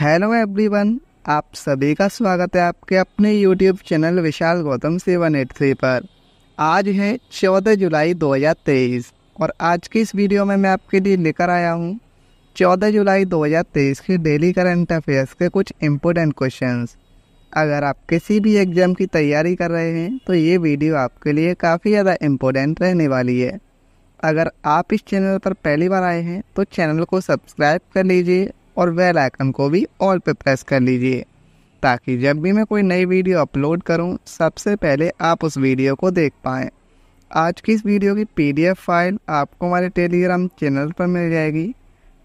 hello everyone आप सभी का स्वागत है आपके अपने YouTube channel Vishal Gautam seven eight three पर आज है चौदह जुलाई दो हजार तेईस और आज की इस वीडियो में मैं आपके लिए लेकर आया हूँ चौदह जुलाई दो हजार तेईस के डेली करंट अफेयर्स के कुछ इम्पोर्टेंट क्वेश्चन अगर आप किसी भी एग्ज़ाम की तैयारी कर रहे हैं तो ये वीडियो आपके लिए काफ़ी ज़्यादा इम्पोर्टेंट रहने वाली है अगर आप इस चैनल पर पहली बार आए हैं तो चैनल को सब्सक्राइब कर लीजिए और बेल आइकन को भी ऑल पे प्रेस कर लीजिए ताकि जब भी मैं कोई नई वीडियो अपलोड करूं सबसे पहले आप उस वीडियो को देख पाएँ आज की इस वीडियो की पीडीएफ फाइल आपको हमारे टेलीग्राम चैनल पर मिल जाएगी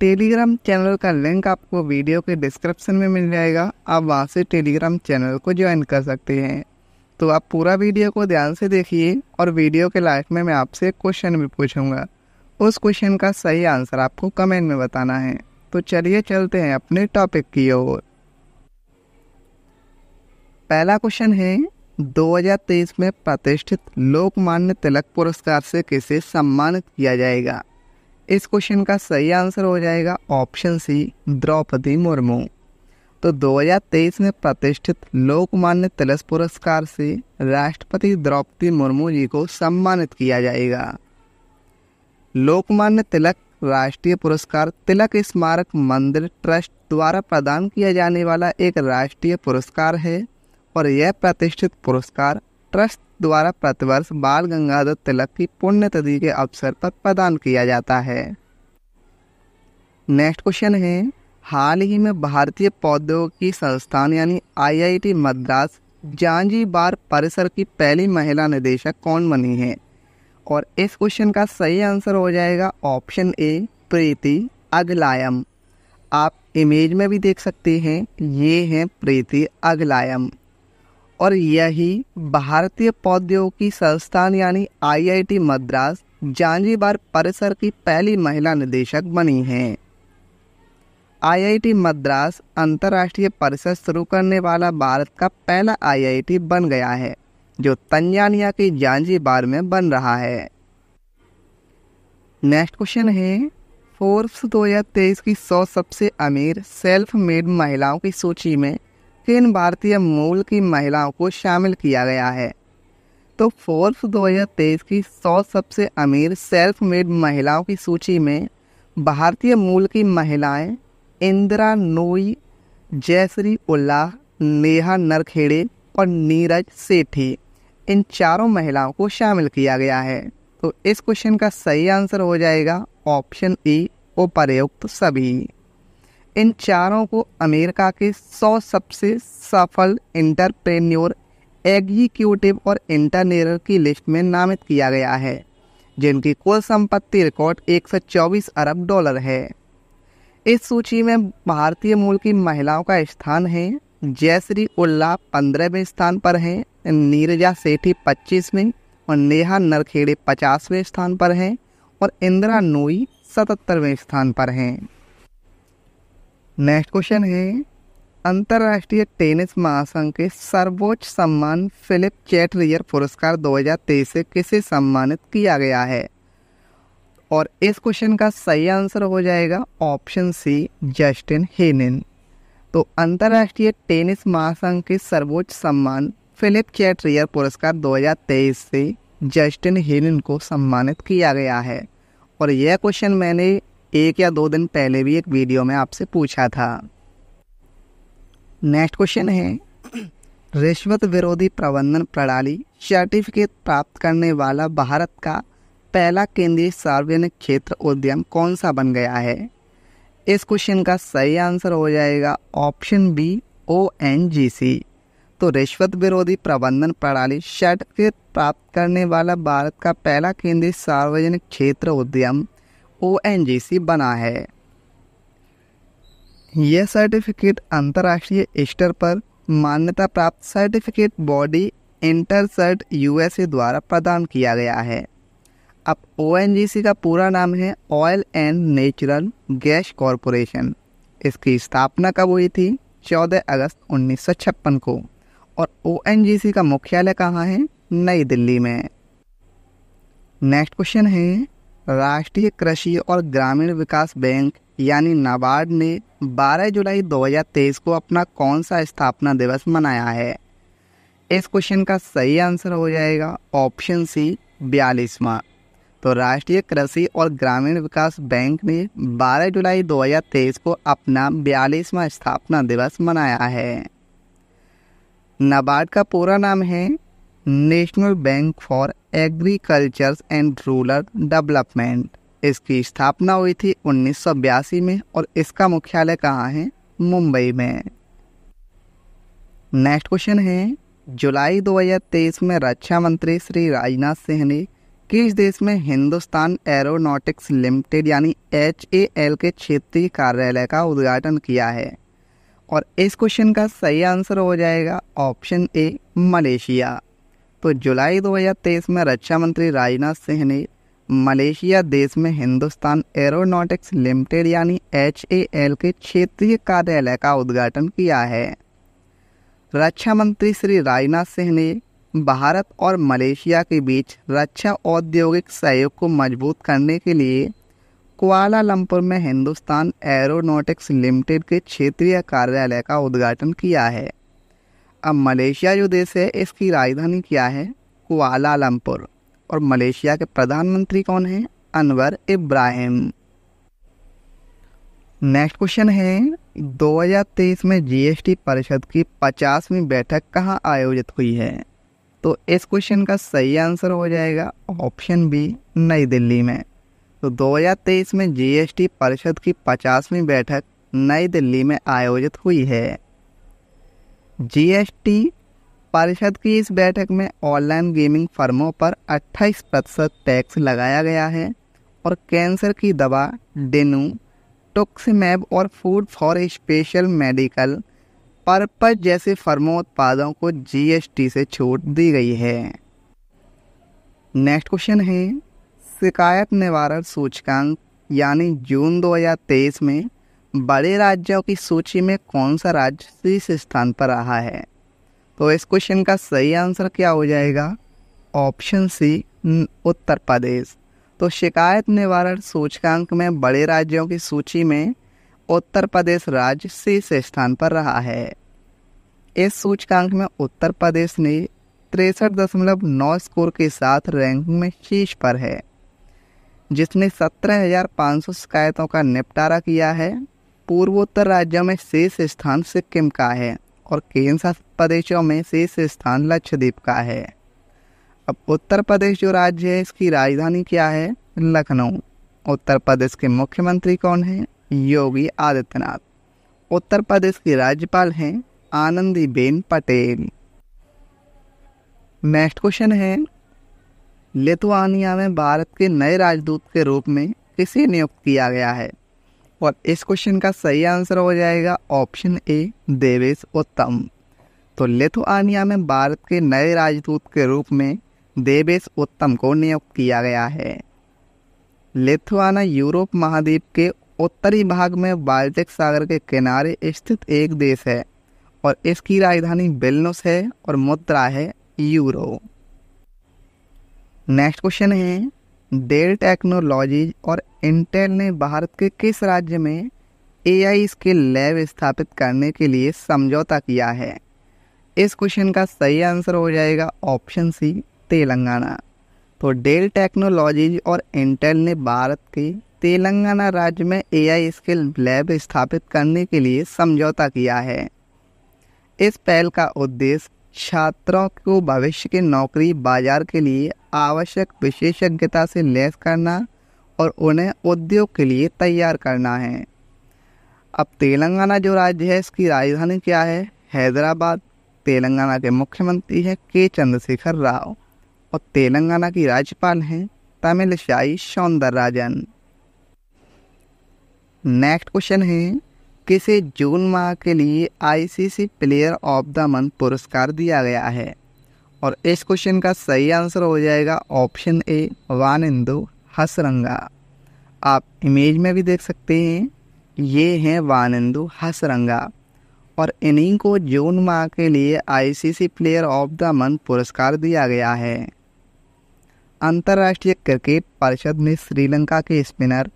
टेलीग्राम चैनल का लिंक आपको वीडियो के डिस्क्रिप्शन में मिल जाएगा आप वहाँ से टेलीग्राम चैनल को ज्वाइन कर सकते हैं तो आप पूरा वीडियो को ध्यान से देखिए और वीडियो के लाइक में मैं आपसे क्वेश्चन भी पूछूंगा उस क्वेश्चन का सही आंसर आपको कमेंट में बताना है तो चलिए चलते हैं अपने टॉपिक की ओर पहला क्वेश्चन है 2023 में प्रतिष्ठित लोकमान्य तिलक पुरस्कार से किसे सम्मानित किया जाएगा इस क्वेश्चन का सही आंसर हो जाएगा ऑप्शन सी द्रौपदी मुर्मू तो 2023 में प्रतिष्ठित लोकमान्य तिलक पुरस्कार से राष्ट्रपति द्रौपदी मुर्मू जी को सम्मानित किया जाएगा लोकमान्य तिलक राष्ट्रीय पुरस्कार तिलक स्मारक मंदिर ट्रस्ट द्वारा प्रदान किया जाने वाला एक राष्ट्रीय पुरस्कार है और यह प्रतिष्ठित पुरस्कार ट्रस्ट द्वारा प्रतिवर्ष बाल गंगाधर तिलक की पुण्यतिथि के अवसर पर प्रदान किया जाता है नेक्स्ट क्वेश्चन है हाल ही में भारतीय प्रौद्योगिकी संस्थान यानी आईआईटी मद्रास जांजीबार परिसर की पहली महिला निदेशक कौन बनी है और इस क्वेश्चन का सही आंसर हो जाएगा ऑप्शन ए प्रीति अगलायम आप इमेज में भी देख सकते हैं ये हैं प्रीति अगलायम और यही भारतीय प्रौद्योगिकी संस्थान यानी आईआईटी मद्रास जांजीबार परिसर की पहली महिला निदेशक बनी हैं आईआईटी मद्रास अंतर्राष्ट्रीय परिसर शुरू करने वाला भारत का पहला आईआईटी बन गया है जो तंजानिया के जांजीबार में बन रहा है नेक्स्ट क्वेश्चन है दो हजार तेईस की सौ सबसे अमीर सेल्फ मेड महिलाओं की सूची में किन भारतीय मूल की महिलाओं को शामिल किया गया है तो दो हजार तेईस की सौ सबसे अमीर सेल्फ मेड महिलाओं की सूची में भारतीय मूल की महिलाएं इंदिरा नोई जयश्री उल्लाह नेहा नरखेड़े और नीरज सेठी इन चारों महिलाओं को शामिल किया गया है तो इस क्वेश्चन का सही आंसर हो जाएगा ऑप्शन ई उपरयुक्त सभी इन चारों को अमेरिका के 100 सबसे सफल इंटरप्रेन्योर एग्जीक्यूटिव और इंटरनेर की लिस्ट में नामित किया गया है जिनकी कुल संपत्ति रिकॉर्ड 124 अरब डॉलर है इस सूची में भारतीय मूल की महिलाओं का स्थान है जयश्री उल्ला पंद्रहवें स्थान पर हैं नीरजा सेठी पच्चीसवें और नेहा नरखेड़े पचासवें स्थान पर हैं और इंदिरा नोई सतहत्तरवें स्थान पर हैं नेक्स्ट क्वेश्चन है अंतर्राष्ट्रीय टेनिस महासंघ के सर्वोच्च सम्मान फिलिप चैटरियर पुरस्कार 2023 से किसे सम्मानित किया गया है और इस क्वेश्चन का सही आंसर हो जाएगा ऑप्शन सी जस्टिन हेनिन तो अंतर्राष्ट्रीय टेनिस महासंघ के सर्वोच्च सम्मान फिलिप चैटरियर पुरस्कार 2023 से जस्टिन हेनिन को सम्मानित किया गया है और यह क्वेश्चन मैंने एक या दो दिन पहले भी एक वीडियो में आपसे पूछा था नेक्स्ट क्वेश्चन है रिश्वत विरोधी प्रबंधन प्रणाली सर्टिफिकेट प्राप्त करने वाला भारत का पहला केंद्रीय सार्वजनिक क्षेत्र उद्यम कौन सा बन गया है इस क्वेश्चन का सही आंसर हो जाएगा option B O N G C तो रिश्वत विरोधी प्रबंधन प्रणाली सर्टिफिकेट प्राप्त करने वाला भारत का पहला केंद्रीय सार्वजनिक क्षेत्र उद्यम ओ एन जी सी बना है यह सर्टिफिकेट अंतर्राष्ट्रीय स्तर पर मान्यता प्राप्त सर्टिफिकेट बॉडी इंटरसर्ट यूएसए द्वारा प्रदान किया गया है अब ओ का पूरा नाम है oil and natural gas corporation इसकी स्थापना कब हुई थी 14 अगस्त 1956 को और ओ का मुख्यालय कहाँ है नई दिल्ली में नेक्स्ट क्वेश्चन है राष्ट्रीय कृषि और ग्रामीण विकास बैंक यानी नाबार्ड ने 12 जुलाई 2023 को अपना कौन सा स्थापना दिवस मनाया है इस क्वेश्चन का सही आंसर हो जाएगा ऑप्शन सी बयालीसवा तो राष्ट्रीय कृषि और ग्रामीण विकास बैंक ने 12 जुलाई 2023 को अपना बयालीसवा स्थापना दिवस मनाया है नाबार्ड का पूरा नाम है national bank for agriculture and rural development इसकी स्थापना हुई थी उन्नीस में और इसका मुख्यालय कहाँ है मुंबई में नेक्स्ट क्वेश्चन है जुलाई 2023 में रक्षा मंत्री श्री राजनाथ सिंह ने किस देश में हिंदुस्तान एरोनॉटिक्स लिमिटेड यानी एच ए एल के क्षेत्रीय कार्यालय का उद्घाटन किया है और इस क्वेश्चन का सही आंसर हो जाएगा ऑप्शन ए मलेशिया तो जुलाई 2023 में रक्षा मंत्री राजनाथ सिंह ने मलेशिया देश में हिंदुस्तान एरोनॉटिक्स लिमिटेड यानी एच के क्षेत्रीय कार्यालय का उद्घाटन किया है रक्षा मंत्री श्री राजनाथ सिंह ने भारत और मलेशिया के बीच रक्षा औद्योगिक सहयोग को मजबूत करने के लिए कुआलालंपुर में हिंदुस्तान एरोनॉटिक्स लिमिटेड के क्षेत्रीय कार्यालय का उद्घाटन किया है अब मलेशिया जो देश है इसकी राजधानी क्या है कुआलालंपुर और मलेशिया के प्रधानमंत्री कौन हैं अनवर इब्राहिम नेक्स्ट क्वेश्चन है 2023 में जीएसटी परिषद की 50वीं बैठक कहाँ आयोजित हुई है तो इस क्वेश्चन का सही आंसर हो जाएगा ऑप्शन बी नई दिल्ली में तो 2023 में जीएसटी परिषद की 50वीं बैठक नई दिल्ली में आयोजित हुई है जीएसटी परिषद की इस बैठक में ऑनलाइन गेमिंग फर्मों पर 28 प्रतिशत टैक्स लगाया गया है और कैंसर की दवा डेनू टोक्सिमैब और food for special medical purpose जैसे फर्मोत्पादों को जीएसटी से छूट दी गई है नेक्स्ट क्वेश्चन है शिकायत निवारण सूचकांक यानी जून 2023 में बड़े राज्यों की सूची में कौन सा राज्य शीर्ष स्थान पर रहा है तो इस क्वेश्चन का सही आंसर क्या हो जाएगा ऑप्शन सी उत्तर प्रदेश तो शिकायत निवारण सूचकांक में बड़े राज्यों की सूची में उत्तर प्रदेश राज्य शीर्ष स्थान पर रहा है इस सूचकांक में उत्तर प्रदेश ने तिरसठ दशमलव नौ स्कोर के साथ रैंकिंग में शीर्ष पर है जिसने सत्रह हजार पाँच सौ शिकायतों का निपटारा किया है पूर्वोत्तर राज्यों में शीर्ष स्थान सिक्किम का है और केंद्र शासित प्रदेशों में शीर्ष स्थान लक्षद्वीप का है अब उत्तर प्रदेश जो राज्य है इसकी राजधानी क्या है लखनऊ उत्तर प्रदेश के मुख्यमंत्री कौन हैं योगी आदित्यनाथ उत्तर प्रदेश की राज्यपाल हैं आनंदीबेन पटेल नेक्स्ट क्वेश्चन है लिथुआनिया में भारत के नए राजदूत के रूप में किसे नियुक्त किया गया है और इस क्वेश्चन का सही आंसर हो जाएगा ऑप्शन ए देवेश उत्तम तो लिथुआनिया में भारत के नए राजदूत के रूप में देवेश उत्तम को नियुक्त किया गया है लिथुआना यूरोप महाद्वीप के उत्तरी भाग में बाल्टिक सागर के किनारे स्थित एक देश है और इसकी राजधानी बेलनुस है और मुद्रा है यूरो नेक्स्ट क्वेश्चन है डेल टेक्नोलॉजीज और इंटेल ने भारत के किस राज्य में ए के लैब स्थापित करने के लिए समझौता किया है इस क्वेश्चन का सही आंसर हो जाएगा ऑप्शन सी तेलंगाना तो डेल टेक्नोलॉजीज और इंटेल ने भारत के तेलंगाना राज्य में एआई स्किल लैब स्थापित करने के लिए समझौता किया है इस पहल का उद्देश्य छात्रों को भविष्य के नौकरी बाजार के लिए आवश्यक विशेषज्ञता से लैस करना और उन्हें उद्योग के लिए तैयार करना है अब तेलंगाना जो राज्य है इसकी राजधानी क्या है हैदराबाद तेलंगाना के मुख्यमंत्री है के चंद्रशेखर राव और तेलंगाना की राज्यपाल हैं तमिलसाई सौंदरराजन नेक्स्ट क्वेश्चन है किसे जून माह के लिए ICC player of the month पुरस्कार दिया गया है और इस क्वेश्चन का सही आंसर हो जाएगा ऑप्शन ए इंदु हसरंगा आप इमेज में भी देख सकते हैं ये हैं वानिंदो हसरंगा और इन्हीं को जून माह के लिए ICC player of the month पुरस्कार दिया गया है अंतर्राष्ट्रीय क्रिकेट परिषद ने श्रीलंका के स्पिनर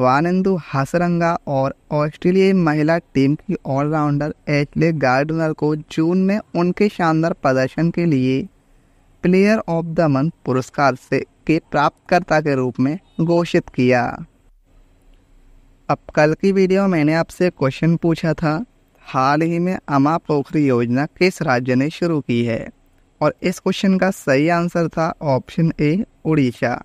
वानंदु हासरंगा और ऑस्ट्रेलियाई महिला टीम की ऑलराउंडर एचले गार्डनर को जून में उनके शानदार प्रदर्शन के लिए प्लेयर ऑफ द मंथ पुरस्कार से के प्राप्तकर्ता के रूप में घोषित किया अब कल की वीडियो मैंने आपसे क्वेश्चन पूछा था हाल ही में अमा पोखरी योजना किस राज्य ने शुरू की है और इस क्वेश्चन का सही आंसर था ऑप्शन ए उड़ीसा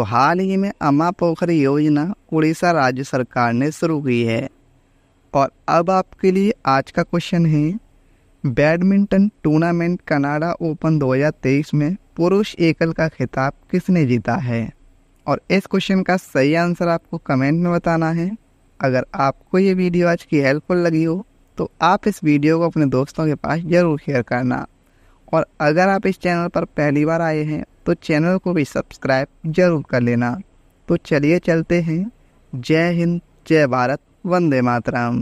तो हाल ही में अमा पोखरी योजना उड़ीसा राज्य सरकार ने शुरू की है और अब आपके लिए आज का क्वेश्चन है बैडमिंटन टूर्नामेंट कनाडा ओपन 2023 में पुरुष एकल का खिताब किसने जीता है और इस क्वेश्चन का सही आंसर आपको कमेंट में बताना है अगर आपको ये वीडियो आज की हेल्पफुल लगी हो तो आप इस वीडियो को अपने दोस्तों के पास ज़रूर शेयर करना और अगर आप इस चैनल पर पहली बार आए हैं तो चैनल को भी सब्सक्राइब जरूर कर लेना तो चलिए चलते हैं जय हिंद जय भारत वंदे मातराम